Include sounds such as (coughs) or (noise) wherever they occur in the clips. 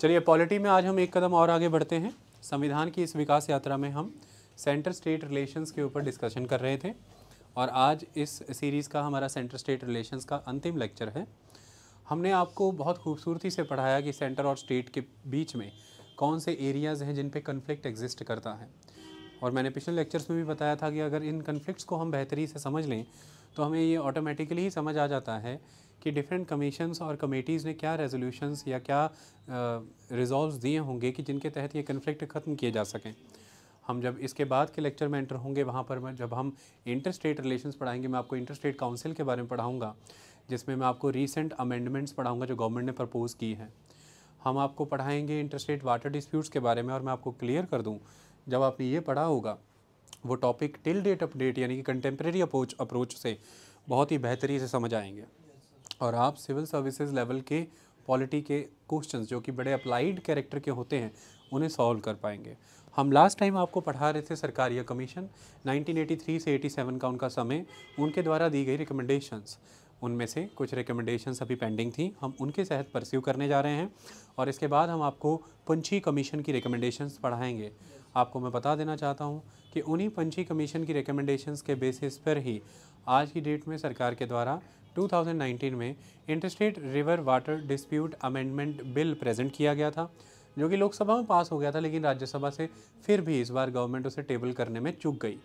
चलिए पॉलिटी में आज हम एक कदम और आगे बढ़ते हैं संविधान की इस विकास यात्रा में हम सेंटर स्टेट रिलेशंस के ऊपर डिस्कशन कर रहे थे और आज इस सीरीज़ का हमारा सेंटर स्टेट रिलेशंस का अंतिम लेक्चर है हमने आपको बहुत खूबसूरती से पढ़ाया कि सेंटर और स्टेट के बीच में कौन से एरियाज़ हैं जिन पे कन्फ्लिक्ट एग्जिस्ट करता है और मैंने पिछले लेक्चर्स में भी बताया था कि अगर इन कन्फ्लिक्ट्स को हम बेहतरी से समझ लें तो हमें ये ऑटोमेटिकली ही समझ आ जाता है कि डिफरेंट कमीशंस और कमेटीज़ ने क्या रेजोल्यूशंस या क्या रिजॉल्व दिए होंगे कि जिनके तहत ये कन्फ्लिक्ट ख़त्म किए जा सकें हम जब इसके बाद के लेक्चर में एंटर होंगे वहाँ पर जब हम इंटर स्टेट रिलेशन पढ़ाएंगे मैं आपको इंटर स्टेट काउंसिल के बारे में पढ़ाऊँगा जिसमें मैं आपको रीसेंट अमेंडमेंट्स पढ़ाऊँगा जो गवर्नमेंट ने प्रपोज़ की हैं हम आपको पढ़ाएंगे इंटर स्टेट वाटर डिस्प्यूट्स के बारे में और मैं आपको क्लियर कर दूँ जब आपने ये पढ़ा होगा वो टॉपिक टिल डेट अपडेट यानी कि कंटेम्प्रेरी अप्रोच अप्रोच से बहुत ही बेहतरी से समझ आएंगे और आप सिविल सर्विसेज लेवल के पॉलिटी के क्वेश्चंस जो कि बड़े अप्लाइड कैरेक्टर के होते हैं उन्हें सॉल्व कर पाएंगे हम लास्ट टाइम आपको पढ़ा रहे थे सरकारी कमीशन 1983 से 87 का उनका समय उनके द्वारा दी गई रिकमेंडेशंस उनमें से कुछ रिकमेंडेशन अभी पेंडिंग थी हम उनके तहत परस्यू करने जा रहे हैं और इसके बाद हम आपको पंछी कमीशन की रिकमेंडेशंस पढ़ाएंगे आपको मैं बता देना चाहता हूँ कि उन्हीं पंछी कमीशन की रिकमेंडेशंस के बेसिस पर ही आज की डेट में सरकार के द्वारा 2019 में interstate river water dispute amendment bill present किया गया था जो कि लोकसभा में पास हो गया था लेकिन राज्यसभा से फिर भी इस बार गवर्नमेंट उसे टेबल करने में चुक गई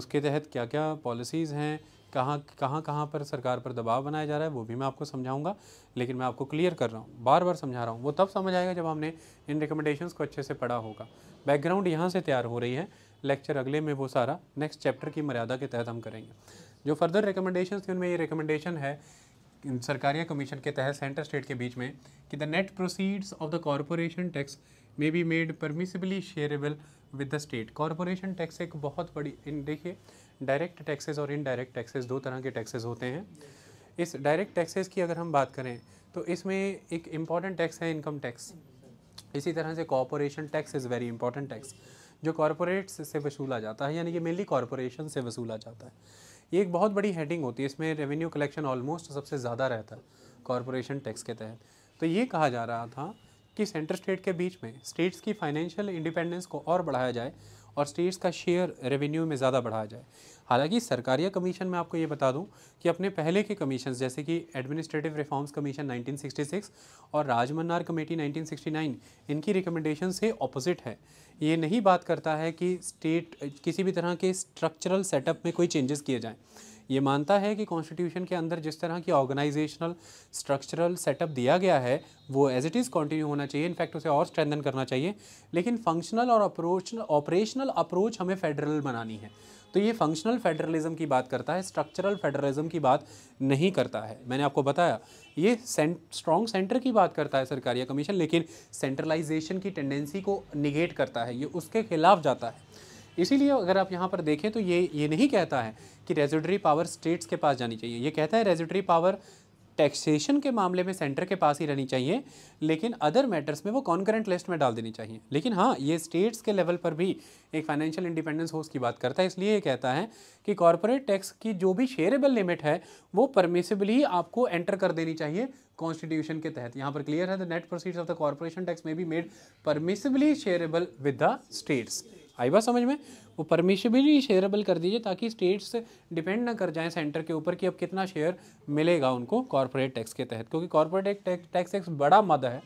उसके तहत क्या क्या पॉलिसीज़ हैं कहाँ कहाँ कहाँ पर सरकार पर दबाव बनाया जा रहा है वो भी मैं आपको समझाऊंगा लेकिन मैं आपको क्लियर कर रहा हूँ बार बार समझा रहा हूँ वो तब समझ आएगा जब हमने इन रिकमेंडेशन को अच्छे से पढ़ा होगा बैकग्राउंड यहाँ से तैयार हो रही है लेक्चर अगले में वो सारा नेक्स्ट चैप्टर की मर्यादा के तहत हम करेंगे जो फर्दर रिकमेंडेशन थी उनमें ये रिकमेंडेशन है सरकारिया कमीशन के तहत सेंटर स्टेट के बीच में कि the net proceeds of the corporation tax may be made permissibly shareable with the state corporation tax एक बहुत बड़ी देखिए डायरेक्ट टैक्सेस और इनडायरेक्ट टैक्सेस दो तरह के टैक्सेस होते हैं इस डायरेक्ट टैक्सेस की अगर हम बात करें तो इसमें एक इम्पॉर्टेंट टैक्स है इनकम टैक्स इसी तरह से corporation tax is very important tax जो कॉरपोरेट्स से वसूला जाता है यानी कि मेनली कॉरपोरेशन से वसूला जाता है ये एक बहुत बड़ी हेडिंग होती है इसमें रेवेन्यू कलेक्शन ऑलमोस्ट सबसे ज़्यादा रहता है कॉरपोरेशन टैक्स के तहत तो ये कहा जा रहा था कि सेंटर स्टेट के बीच में स्टेट्स की फाइनेंशियल इंडिपेंडेंस को और बढ़ाया जाए और स्टेट्स का शेयर रेवेन्यू में ज़्यादा बढ़ाया जाए हालांकि सरकारिया कमीशन में आपको ये बता दूं कि अपने पहले के कमीशन जैसे कि एडमिनिस्ट्रेटिव रिफॉर्म्स कमीशन 1966 और राजमन्नार कमेटी 1969 इनकी रिकमेंडेशन से ऑपोजिट है ये नहीं बात करता है कि स्टेट किसी भी तरह के स्ट्रक्चरल सेटअप में कोई चेंजेस किए जाएँ ये मानता है कि कॉन्स्टिट्यूशन के अंदर जिस तरह की ऑर्गेनाइजेशनल स्ट्रक्चरल सेटअप दिया गया है वो एज इट इज़ कंटिन्यू होना चाहिए इनफैक्ट उसे और स्ट्रेंथन करना चाहिए लेकिन फंक्शनल और अप्रोच ऑपरेशनल अप्रोच हमें फेडरल बनानी है तो ये फंक्शनल फेडरलिज्म की बात करता है स्ट्रक्चरल फेडरलिज्म की बात नहीं करता है मैंने आपको बताया ये स्ट्रॉन्ग सेंटर की बात करता है सरकार या कमीशन लेकिन सेंट्रलाइजेशन की टेंडेंसी को निगेट करता है ये उसके खिलाफ जाता है इसीलिए अगर आप यहाँ पर देखें तो ये ये नहीं कहता है कि रेजिडरी पावर स्टेट्स के पास जानी चाहिए ये कहता है रेजिडरी पावर टैक्सेशन के मामले में सेंटर के पास ही रहनी चाहिए लेकिन अदर मैटर्स में वो कॉन्करेंट लिस्ट में डाल देनी चाहिए लेकिन हाँ ये स्टेट्स के लेवल पर भी एक फाइनेंशियल इंडिपेंडेंस हो की बात करता है इसलिए ये कहता है कि कॉरपोरेट टैक्स की जो भी शेयरेबल लिमिट है वो परमिसिबली आपको एंटर कर देनी चाहिए कॉन्स्टिट्यूशन के तहत यहाँ पर क्लियर है the net proceeds of the corporation tax may be made permissibly shareable with the states आई बात समझ में वो भी शेयरेबल कर दीजिए ताकि स्टेट्स डिपेंड ना कर जाए सेंटर के ऊपर कि अब कितना शेयर मिलेगा उनको कॉरपोरेट टैक्स के तहत क्योंकि कॉरपोरेट टैक्स एक बड़ा मद है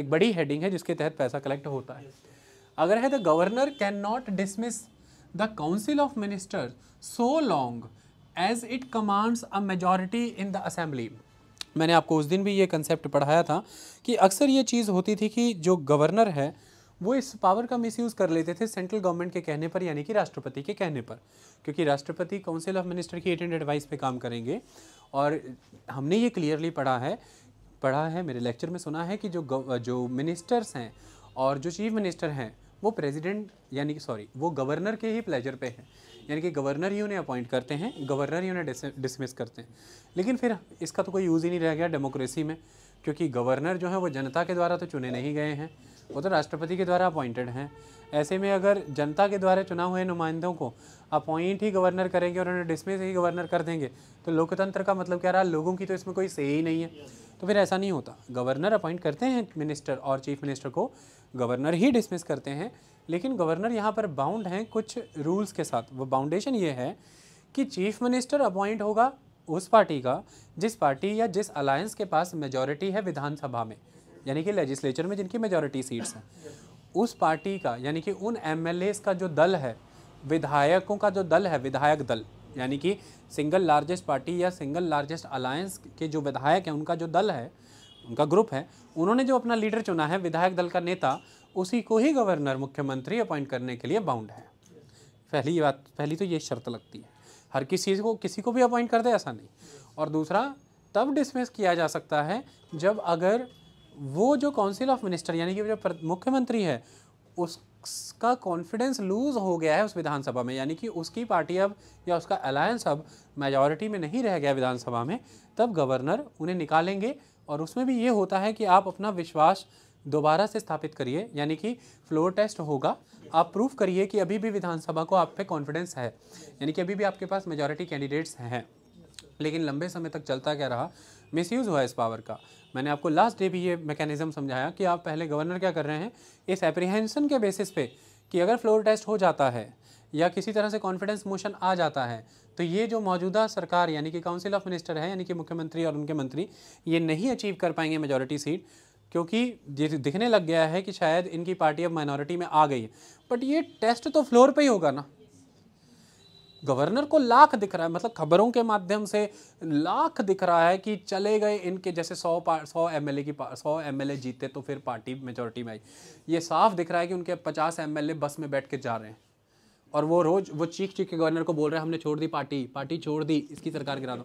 एक बड़ी हेडिंग है जिसके तहत पैसा कलेक्ट होता है अगर है the governor can not dismiss the council of minister so long as it commands a majority in the assembly मैंने आपको उस दिन भी ये कंसेप्ट पढ़ाया था कि अक्सर ये चीज़ होती थी कि जो गवर्नर है वो इस पावर का मिस कर लेते थे सेंट्रल गवर्नमेंट के कहने पर यानी कि राष्ट्रपति के कहने पर क्योंकि राष्ट्रपति काउंसिल ऑफ मिनिस्टर की एटेंड एडवाइस पे काम करेंगे और हमने ये क्लियरली पढ़ा है पढ़ा है मेरे लेक्चर में सुना है कि जो जो मिनिस्टर्स हैं और जो चीफ मिनिस्टर हैं वो प्रेसिडेंट यानी कि सॉरी वो गवर्नर के ही प्लेजर पे हैं यानी कि गवर्नर ही उन्हें अपॉइंट करते हैं गवर्नर ही उन्हें डिसमिस करते हैं लेकिन फिर इसका तो कोई यूज़ ही नहीं रह गया डेमोक्रेसी में क्योंकि गवर्नर जो है वो जनता के द्वारा तो चुने नहीं गए हैं वो तो राष्ट्रपति के द्वारा अपॉइंटेड हैं ऐसे में अगर जनता के द्वारा चुना हुए नुमाइंदों को अपॉइंट ही गवर्नर करेंगे और उन्हें डिसमिस ही गवर्नर कर देंगे तो लोकतंत्र का मतलब क्या रहा लोगों की तो इसमें कोई से ही नहीं है तो फिर ऐसा नहीं होता गवर्नर अपॉइंट करते हैं मिनिस्टर और चीफ मिनिस्टर को गवर्नर ही डिसमिस करते हैं लेकिन गवर्नर यहाँ पर बाउंड हैं कुछ रूल्स के साथ वो बाउंडेशन ये है कि चीफ मिनिस्टर अपॉइंट होगा उस पार्टी का जिस पार्टी या जिस अलायंस के पास मेजॉरिटी है विधानसभा में यानी कि लेजिस्लेचर में जिनकी मेजोरिटी सीट्स हैं उस पार्टी का यानी कि उन एम का जो दल है विधायकों का जो दल है विधायक दल यानी कि सिंगल लार्जेस्ट पार्टी या सिंगल लार्जेस्ट अलायंस के जो विधायक हैं उनका जो दल है उनका ग्रुप है उन्होंने जो अपना लीडर चुना है विधायक दल का नेता उसी को ही गवर्नर मुख्यमंत्री अपॉइंट करने के लिए बाउंड है पहली बात पहली तो ये शर्त लगती है हर किसी को किसी को भी अपॉइंट कर दे ऐसा नहीं और दूसरा तब डिसमिस किया जा सकता है जब अगर वो जो काउंसिल ऑफ मिनिस्टर यानी कि जो मुख्यमंत्री है उसका कॉन्फिडेंस लूज़ हो गया है उस विधानसभा में यानी कि उसकी पार्टी अब या उसका अलायंस अब मेजॉरिटी में नहीं रह गया विधानसभा में तब गवर्नर उन्हें निकालेंगे और उसमें भी ये होता है कि आप अपना विश्वास दोबारा से स्थापित करिए यानी कि फ्लोर टेस्ट होगा आप प्रूव करिए कि अभी भी विधानसभा को आप पे कॉन्फिडेंस है यानी कि अभी भी आपके पास मेजॉरिटी कैंडिडेट्स हैं लेकिन लंबे समय तक चलता क्या रहा मिस यूज़ हुआ इस पावर का मैंने आपको लास्ट डे भी ये मैकेनिज़म समझाया कि आप पहले गवर्नर क्या कर रहे हैं इस एप्रीहेंशन के बेसिस पे कि अगर फ्लोर टेस्ट हो जाता है या किसी तरह से कॉन्फिडेंस मोशन आ जाता है तो ये जो मौजूदा सरकार यानी कि काउंसिल ऑफ मिनिस्टर है यानी कि मुख्यमंत्री और उनके मंत्री ये नहीं अचीव कर पाएंगे मेजोरिटी सीट क्योंकि तो दिखने लग गया है कि शायद इनकी पार्टी अब माइनॉरिटी में आ गई है बट ये टेस्ट तो फ्लोर पर ही होगा ना गवर्नर को लाख दिख रहा है मतलब खबरों के माध्यम से लाख दिख रहा है कि चले गए इनके जैसे सौ सौ एम की सौ एम जीते तो फिर पार्टी मेजोरिटी में आई ये साफ दिख रहा है कि उनके पचास एम बस में बैठ के जा रहे हैं और वो रोज़ वो चीख चीख के गवर्नर को बोल रहे हैं हमने छोड़ दी पार्टी पार्टी छोड़ दी इसकी सरकार गिरा दो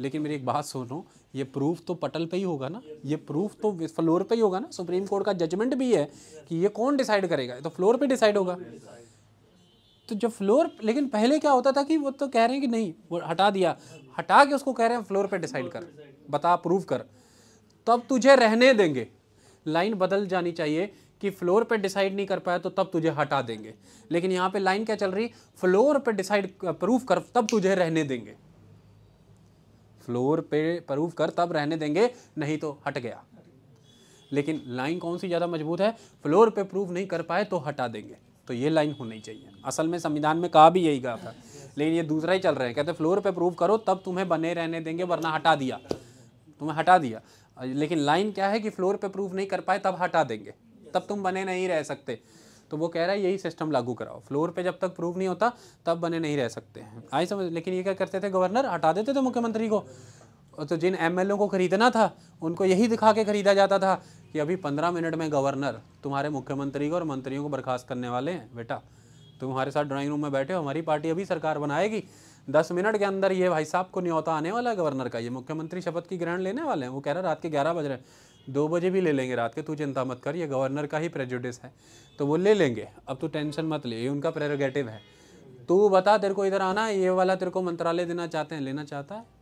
लेकिन मेरी एक बात सुनो ये प्रूफ तो पटल पे ही होगा ना ये प्रूफ तो फ्लोर पे ही होगा ना सुप्रीम कोर्ट का जजमेंट भी है कि ये कौन डिसाइड करेगा तो फ्लोर पे डिसाइड होगा तो जब फ्लोर लेकिन पहले क्या होता था कि वो तो कह रहे हैं कि नहीं वो हटा दिया हटा के उसको कह रहे हैं फ्लोर पे डिसाइड कर बता प्रूव कर तब तुझे रहने देंगे लाइन बदल जानी चाहिए कि फ्लोर पे डिसाइड नहीं कर पाया तो तब तुझे हटा देंगे लेकिन यहाँ पे लाइन क्या चल रही फ्लोर पे डिसाइड प्रूफ कर तब तुझे रहने देंगे फ्लोर पे प्रूफ कर तब रहने देंगे नहीं तो हट गया लेकिन लाइन कौन सी ज़्यादा मजबूत है फ्लोर पे प्रूफ नहीं कर पाए तो हटा देंगे तो ये लाइन होनी चाहिए असल में संविधान में कहा भी यही कहा था लेकिन ये दूसरा ही चल रहा है कहते फ्लोर पे प्रूव करो तब तुम्हें बने रहने देंगे वरना हटा दिया तुम्हें हटा दिया लेकिन लाइन क्या है कि फ्लोर पे प्रूव नहीं कर पाए तब हटा देंगे तब तुम बने नहीं रह सकते तो वो कह रहा है यही सिस्टम लागू कराओ फ्लोर पे जब तक प्रूव नहीं होता तब बने नहीं रह सकते हैं आई समझ लेकिन ये क्या करते थे गवर्नर हटा देते थे मुख्यमंत्री को तो जिन एम को खरीदना था उनको यही दिखा के खरीदा जाता था कि अभी पंद्रह मिनट में गवर्नर तुम्हारे मुख्यमंत्री को और मंत्रियों को बर्खास्त करने वाले हैं बेटा तुम हमारे साथ ड्राइंग रूम में बैठे हो हमारी पार्टी अभी सरकार बनाएगी दस मिनट के अंदर ये भाई साहब को न्योता आने वाला है गवर्नर का ये मुख्यमंत्री शपथ की ग्रहण लेने वाले हैं वो कह रहा है रात के ग्यारह बज रहे हैं दो बजे भी ले लेंगे रात के तू चिंता मत कर ये गवर्नर का ही प्रेजुडिस है तो वो ले लेंगे अब तू टेंशन मत ले ये उनका प्रेरोगेटिव है तू बता तेरे को इधर आना है ये वाला तेरे को मंत्रालय देना चाहते हैं लेना चाहता है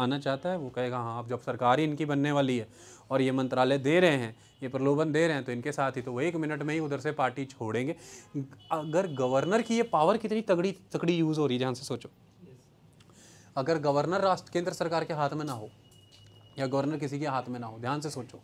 आना चाहता है वो कहेगा हाँ अब जब सरकार ही इनकी बनने वाली है और ये मंत्रालय दे रहे हैं ये प्रलोभन दे रहे हैं तो इनके साथ ही तो वो एक मिनट में ही उधर से पार्टी छोड़ेंगे अगर गवर्नर की ये पावर कितनी तगड़ी तगड़ी यूज़ हो रही है ध्यान से सोचो अगर गवर्नर राष्ट्र केंद्र सरकार के हाथ में ना हो या गवर्नर किसी के हाथ में ना हो ध्यान से सोचो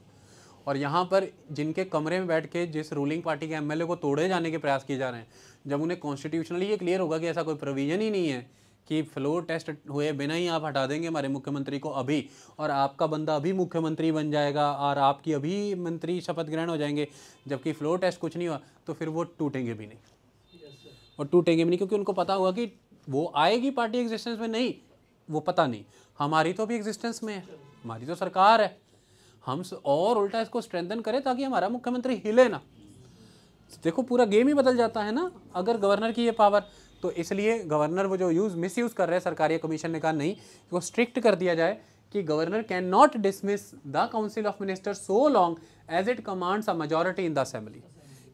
और यहाँ पर जिनके कमरे में बैठ के जिस रूलिंग पार्टी के एमएलए को तोड़े जाने के प्रयास किए जा रहे हैं जब उन्हें कॉन्स्टिट्यूशनली ये क्लियर होगा कि ऐसा कोई प्रोविज़न ही नहीं है कि फ्लोर टेस्ट हुए बिना ही आप हटा देंगे हमारे मुख्यमंत्री को अभी और आपका बंदा अभी मुख्यमंत्री बन जाएगा और आपकी अभी मंत्री शपथ ग्रहण हो जाएंगे जबकि फ्लोर टेस्ट कुछ नहीं हुआ तो फिर वो टूटेंगे भी नहीं और टूटेंगे भी नहीं क्योंकि उनको पता हुआ कि वो आएगी पार्टी एग्जिस्टेंस में नहीं वो पता नहीं हमारी तो अभी एग्जिस्टेंस में है हमारी तो सरकार है हम और उल्टा इसको स्ट्रेंथन करें ताकि हमारा मुख्यमंत्री हिले ना देखो पूरा गेम ही बदल जाता है ना अगर गवर्नर की ये पावर तो इसलिए गवर्नर वो जो यूज़ मिस यूज़ कर रहे हैं सरकारी कमीशन ने कहा नहीं वो स्ट्रिक्ट कर दिया जाए कि governor can not dismiss the council of minister so long as it commands a majority in the assembly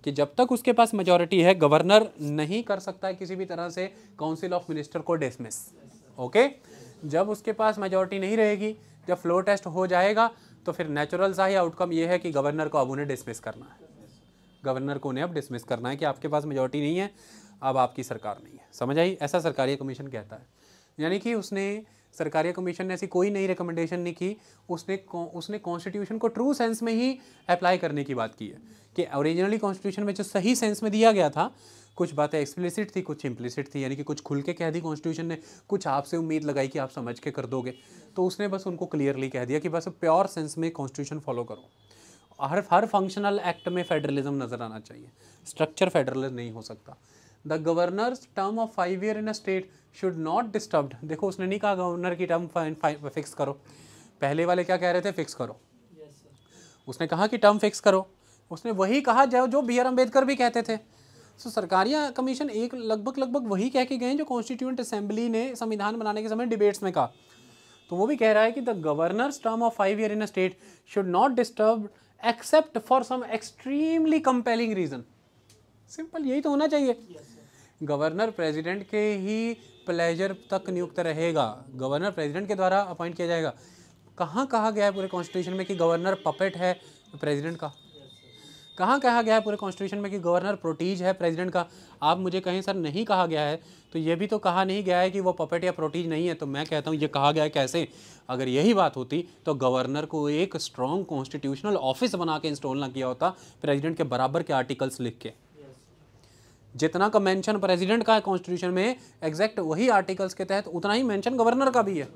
कि जब तक उसके पास मेजोरिटी है गवर्नर नहीं कर सकता है किसी भी तरह से काउंसिल ऑफ मिनिस्टर को डिसमिस ओके जब उसके पास मेजोरिटी नहीं रहेगी जब फ्लो टेस्ट हो जाएगा तो फिर नेचुरल सा ही आउटकम ये है कि गवर्नर को अब उन्हें डिसमिस करना है गवर्नर को उन्हें अब डिसमिस करना है कि आपके पास मेजोरिटी नहीं है अब आपकी सरकार नहीं है समझ आई ऐसा सरकारी कमीशन कहता है यानी कि उसने सरकारी कमीशन ने ऐसी कोई नई रिकमेंडेशन नहीं की उसने उसने कॉन्स्टिट्यूशन को ट्रू सेंस में ही अप्लाई करने की बात की है कि ओरिजिनली कॉन्स्टिट्यूशन में जो सही सेंस में दिया गया था कुछ बातें एक्सप्लिसिट थी कुछ इम्प्लिसिट थी यानी कि कुछ खुल के कह दी कॉन्स्टिट्यूशन ने कुछ आपसे उम्मीद लगाई कि आप समझ के कर दोगे तो उसने बस उनको क्लियरली कह दिया कि बस प्योर सेंस में कॉन्स्टिट्यूशन फॉलो करो हर हर फंक्शनल एक्ट में फेडरलिज्म नज़र आना चाहिए स्ट्रक्चर फेडरल नहीं हो सकता the governor's term of five year in a state should not disturb देखो उसने नहीं कहा गवर्नर की टर्म फिक्स करो पहले वाले क्या कह रहे थे फिक्स करो उसने कहा कि टर्म फिक्स करो उसने वही कहा जो जो बी आर अम्बेडकर भी कहते थे सो so, सरकारी कमीशन एक लगभग लगभग वही कह के गए जो कॉन्स्टिट्यूंट असेंबली ने संविधान बनाने के समय डिबेट्स में कहा तो वो भी कह रहा है कि the governor's term of five year in a state should not disturb except for some extremely compelling reason simple यही तो होना चाहिए yes. गवर्नर प्रेसिडेंट के ही प्लेजर तक नियुक्त रहेगा गवर्नर प्रेसिडेंट के द्वारा अपॉइंट किया जाएगा कहाँ कहा गया है पूरे कॉन्स्टिट्यूशन में कि गवर्नर पपेट है प्रेसिडेंट का कहाँ कहा गया है पूरे कॉन्स्टिट्यूशन में कि गवर्नर प्रोटीज है प्रेसिडेंट का आप मुझे कहें सर नहीं कहा गया है तो ये भी तो कहा नहीं गया है कि वो पपेट या प्रोटीज नहीं है तो मैं कहता हूँ ये कहा गया है कैसे अगर यही बात होती तो गवर्नर को एक स्ट्रॉन्ग कॉन्स्टिट्यूशनल ऑफिस बना के इंस्टॉल ना किया होता प्रेजिडेंट के बराबर के आर्टिकल्स लिख के जितना का मेंशन प्रेसिडेंट का है कॉन्स्टिट्यूशन में एग्जैक्ट वही आर्टिकल्स के तहत उतना ही मेंशन गवर्नर का भी है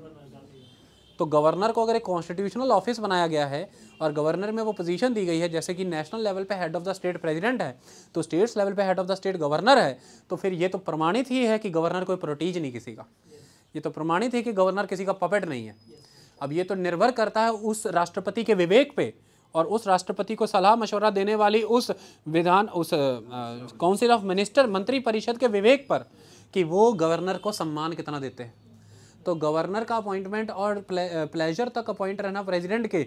तो गवर्नर को अगर एक कॉन्स्टिट्यूशनल ऑफिस बनाया गया है और गवर्नर में वो पोजीशन दी गई है जैसे कि नेशनल लेवल पे head of the state president है तो स्टेट्स लेवल पे head of the state governor है तो फिर ये तो प्रमाणित ही है कि गवर्नर कोई प्रोटीज नहीं किसी का ये तो प्रमाणित है कि गवर्नर किसी का पपेट नहीं है अब ये तो निर्भर करता है उस राष्ट्रपति के विवेक पे और उस राष्ट्रपति को सलाह मशवरा देने वाली उस विधान उस काउंसिल ऑफ मिनिस्टर मंत्री परिषद के विवेक पर कि वो गवर्नर को सम्मान कितना देते हैं तो गवर्नर का अपॉइंटमेंट और प्ले, प्लेजर तक अपॉइंट रहना प्रेसिडेंट के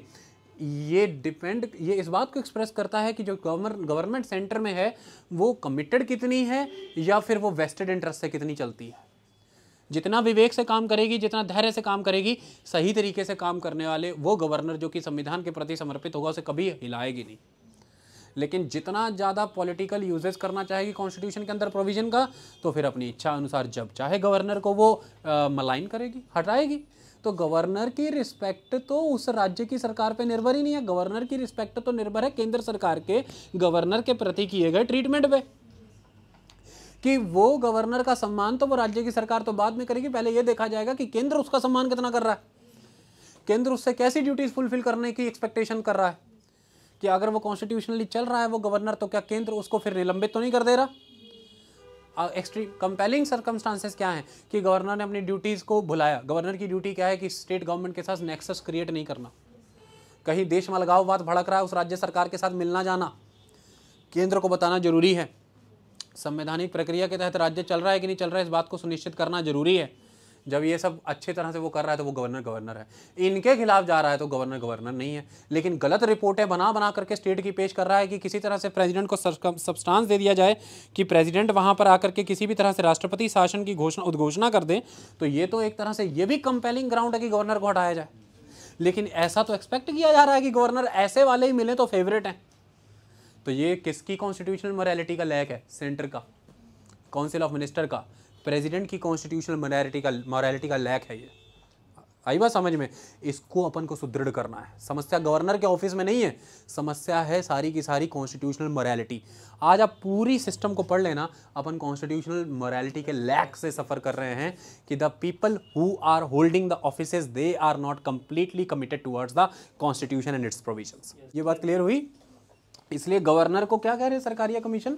ये डिपेंड ये इस बात को एक्सप्रेस करता है कि जो गवर्न गवर्नमेंट सेंटर में है वो कमिटेड कितनी है या फिर वो वेस्टेड इंटरेस्ट से कितनी चलती है जितना विवेक से काम करेगी जितना धैर्य से काम करेगी सही तरीके से काम करने वाले वो गवर्नर जो कि संविधान के प्रति समर्पित होगा उसे कभी हिलाएगी नहीं लेकिन जितना ज़्यादा पॉलिटिकल यूजेस करना चाहेगी कॉन्स्टिट्यूशन के अंदर प्रोविजन का तो फिर अपनी इच्छा अनुसार जब चाहे गवर्नर को वो आ, मलाइन करेगी हटाएगी तो गवर्नर की रिस्पेक्ट तो उस राज्य की सरकार पे निर्भर ही नहीं है गवर्नर की रिस्पेक्ट तो निर्भर है केंद्र सरकार के गवर्नर के प्रति किए गए ट्रीटमेंट पे कि वो गवर्नर का सम्मान तो वो राज्य की सरकार तो बाद में करेगी पहले ये देखा जाएगा कि केंद्र उसका सम्मान कितना कर रहा है केंद्र उससे कैसी ड्यूटीज फुलफिल करने की एक्सपेक्टेशन कर रहा है कि अगर वो कॉन्स्टिट्यूशनली चल रहा है वो गवर्नर तो क्या केंद्र उसको फिर निलंबित तो नहीं कर दे रहा एक्सट्रीम कंपेलिंग सर्कमस्टांसेस क्या हैं कि गवर्नर ने अपनी ड्यूटीज़ को भुलाया गवर्नर की ड्यूटी क्या है कि स्टेट गवर्नमेंट के साथ नेक्सस क्रिएट नहीं करना कहीं देश में लगाओवाद भड़क रहा है उस राज्य सरकार के साथ मिलना जाना केंद्र को बताना जरूरी है संवैधानिक प्रक्रिया के तहत राज्य चल रहा है कि नहीं चल रहा है इस बात को सुनिश्चित करना जरूरी है जब ये सब अच्छे तरह से वो कर रहा है तो वो गवर्नर गवर्नर है इनके खिलाफ जा रहा है तो गवर्नर गवर्नर नहीं है लेकिन गलत रिपोर्टें बना बना करके स्टेट की पेश कर रहा है कि किसी तरह से प्रेसिडेंट को सब्सटेंस दे दिया जाए कि प्रेसिडेंट वहाँ पर आकर के किसी भी तरह से राष्ट्रपति शासन की घोषणा उद्घोषणा कर दें तो ये तो एक तरह से ये भी कंपेलिंग ग्राउंड है कि गवर्नर को हटाया जाए लेकिन ऐसा तो एक्सपेक्ट किया जा रहा है कि गवर्नर ऐसे वाले ही मिले तो फेवरेट हैं तो ये किसकी कॉन्स्टिट्यूशनल मोरालिटी का लैक है सेंटर का काउंसिल ऑफ मिनिस्टर का प्रेसिडेंट की कॉन्स्टिट्यूशनल मोरालिटी का मोरालिटी का लैक है ये आई बात समझ में इसको अपन को सुदृढ़ करना है समस्या गवर्नर के ऑफिस में नहीं है समस्या है सारी की सारी कॉन्स्टिट्यूशनल मोरालिटी आज आप पूरी सिस्टम को पढ़ लेना अपन कॉन्स्टिट्यूशनल मोरालिटी के लैक से सफ़र कर रहे हैं कि the people who are holding the office they are not completely committed towards the constitution and its provision ये बात क्लियर हुई इसलिए गवर्नर को क्या कह रहे हैं या कमीशन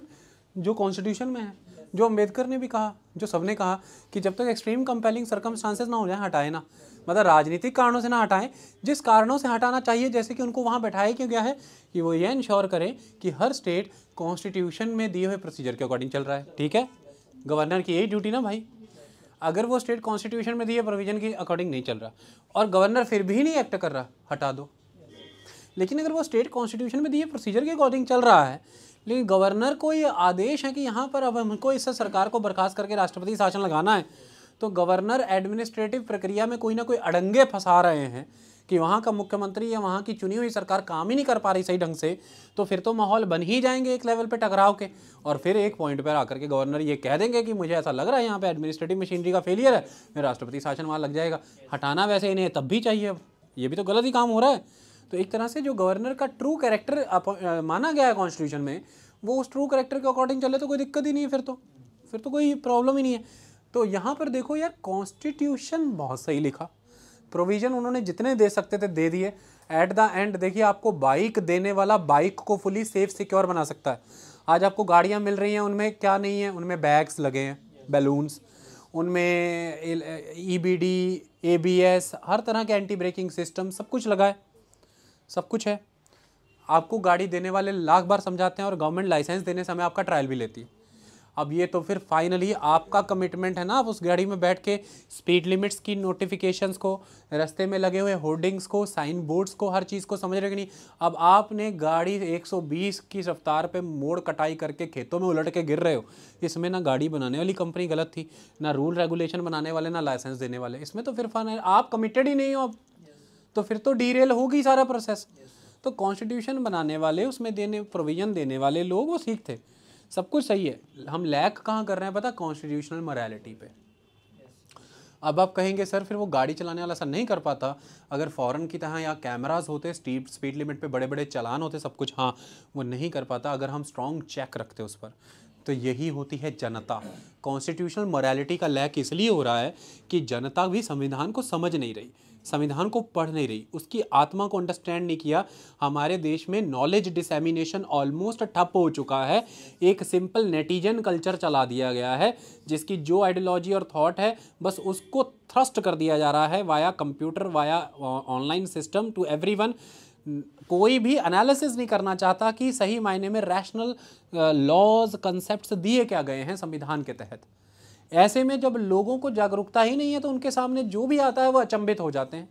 जो कॉन्स्टिट्यूशन में है जो अंबेडकर ने भी कहा जो सबने कहा कि जब तक एक्सट्रीम कंपेलिंग सर्कमस्टांसेस ना हो जाए हटाए ना मतलब राजनीतिक कारणों से ना हटाएं जिस कारणों से हटाना चाहिए जैसे कि उनको वहाँ बैठाया क्यों गया है कि वो ये इंश्योर करें कि हर स्टेट कॉन्स्टिट्यूशन में दिए हुए प्रोसीजर के अकॉर्डिंग चल रहा है ठीक है गवर्नर की यही ड्यूटी ना भाई अगर वो स्टेट कॉन्स्टिट्यूशन में दिए प्रोविजन के अकॉर्डिंग नहीं चल रहा और गवर्नर फिर भी नहीं एक्ट कर रहा हटा दो लेकिन अगर वो स्टेट कॉन्स्टिट्यूशन में दिए तो प्रोसीजर के अकॉर्डिंग चल रहा है लेकिन गवर्नर को ये आदेश है कि यहाँ पर अब हमको इससे सरकार को बर्खास्त करके राष्ट्रपति शासन लगाना है तो गवर्नर एडमिनिस्ट्रेटिव प्रक्रिया में कोई ना कोई अड़ंगे फंसा रहे हैं कि वहाँ का मुख्यमंत्री या वहाँ की चुनी हुई सरकार काम ही नहीं कर पा रही सही ढंग से तो फिर तो माहौल बन ही जाएंगे एक लेवल पे टकराव के और फिर एक पॉइंट पर आकर के गवर्नर ये कह देंगे कि मुझे ऐसा लग रहा है यहाँ पे एडमिनिस्ट्रेटिव मशीनरी का फेलियर है फिर राष्ट्रपति शासन वहाँ लग जाएगा हटाना वैसे इन्हें तब भी चाहिए अब ये भी तो गलत ही काम हो रहा है तो एक तरह से जो गवर्नर का ट्रू करेक्टर माना गया है कॉन्स्टिट्यूशन में वो उस ट्रू करेक्टर के अकॉर्डिंग चले तो कोई दिक्कत ही नहीं है फिर तो फिर तो कोई प्रॉब्लम ही नहीं है तो यहाँ पर देखो यार कॉन्स्टिट्यूशन बहुत सही लिखा प्रोविज़न उन्होंने जितने दे सकते थे दे दिए एट द एंड देखिए आपको बाइक देने वाला बाइक को फुली सेफ सिक्योर बना सकता है आज आपको गाड़ियाँ मिल रही हैं उनमें क्या नहीं है उनमें बैग्स लगे हैं बैलून्स उनमें E B D A B S हर तरह के एंटी ब्रेकिंग सिस्टम सब कुछ लगा है सब कुछ है आपको गाड़ी देने वाले लाख बार समझाते हैं और गवर्नमेंट लाइसेंस देने समय आपका ट्रायल भी लेती अब ये तो फिर फाइनली आपका कमिटमेंट है ना आप उस गाड़ी में बैठ के स्पीड लिमिट्स की नोटिफिकेशंस को रास्ते में लगे हुए होर्डिंग्स को साइन बोर्ड्स को हर चीज़ को समझ रहे कि नहीं अब आपने गाड़ी 120 की रफ्तार पे मोड़ कटाई करके खेतों में उलट के गिर रहे हो इसमें ना गाड़ी बनाने वाली कंपनी गलत थी ना रूल रेगुलेशन बनाने वाले ना लाइसेंस देने वाले इसमें तो फिर फाइनल आप कमिटेड ही नहीं हो अब तो फिर तो डीरेल होगी सारा प्रोसेस तो कॉन्स्टिट्यूशन बनाने वाले उसमें देने प्रोविज़न देने वाले लोग वो सीख थे सब कुछ सही है हम लैक कहाँ कर रहे हैं पता कॉन्स्टिट्यूशनल मोरालिटी पे अब आप कहेंगे सर फिर वो गाड़ी चलाने वाला ऐसा नहीं कर पाता अगर फॉरेन की तरह या कैमराज होते स्टीप स्पीड लिमिट पे बड़े बड़े चलान होते सब कुछ हाँ वो नहीं कर पाता अगर हम स्ट्रॉन्ग चेक रखते उस पर तो यही होती है जनता कॉन्स्टिट्यूशनल मोरालिटी का लैक इसलिए हो रहा है कि जनता भी संविधान को समझ नहीं रही संविधान को पढ़ नहीं रही उसकी आत्मा को अंडरस्टैंड नहीं किया हमारे देश में नॉलेज डिसेमिनेशन ऑलमोस्ट ठप हो चुका है एक सिंपल नेटिजन कल्चर चला दिया गया है जिसकी जो आइडियोलॉजी और थॉट है बस उसको थ्रस्ट कर दिया जा रहा है via computer via online system to every कोई भी एनालिसिस नहीं करना चाहता कि सही मायने में रैशनल लॉज कंसेप्ट्स दिए क्या गए हैं संविधान के तहत ऐसे में जब लोगों को जागरूकता ही नहीं है तो उनके सामने जो भी आता है वो अचंभित हो जाते हैं